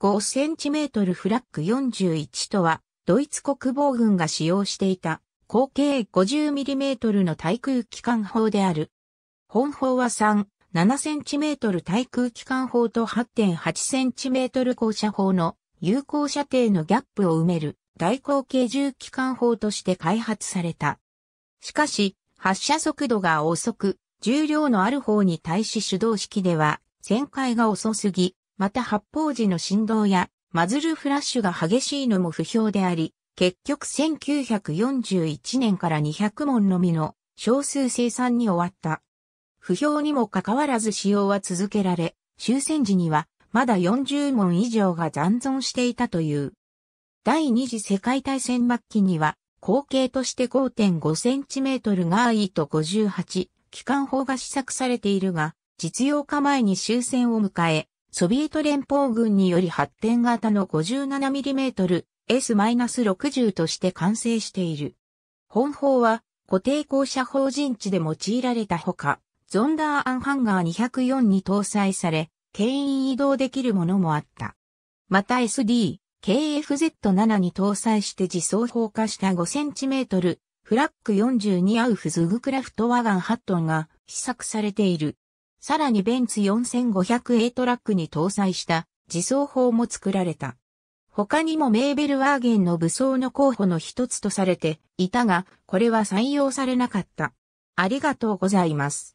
5cm フラッグ41とは、ドイツ国防軍が使用していた、口径 50mm の対空機関砲である。本砲は3、7cm 対空機関砲と 8.8cm 高射砲の有効射程のギャップを埋める大口径重機関砲として開発された。しかし、発射速度が遅く、重量のある方に対し手動式では、旋回が遅すぎ、また発砲時の振動やマズルフラッシュが激しいのも不評であり、結局1941年から200門のみの少数生産に終わった。不評にもかかわらず使用は続けられ、終戦時にはまだ40門以上が残存していたという。第二次世界大戦末期には、口径として5.5センチメートルがーイと58、機関砲が試作されているが、実用化前に終戦を迎え、ソビエト連邦軍により発展型の 57mm S-60 として完成している。本砲は固定校舎砲陣地で用いられたほか、ゾンダーアンハンガー204に搭載され、牽引移動できるものもあった。また SD、KFZ7 に搭載して自走砲化した 5cm フラック42アウフズグクラフトワガン8トンが試作されている。さらにベンツ 4500A トラックに搭載した自走砲も作られた。他にもメーベルワーゲンの武装の候補の一つとされていたが、これは採用されなかった。ありがとうございます。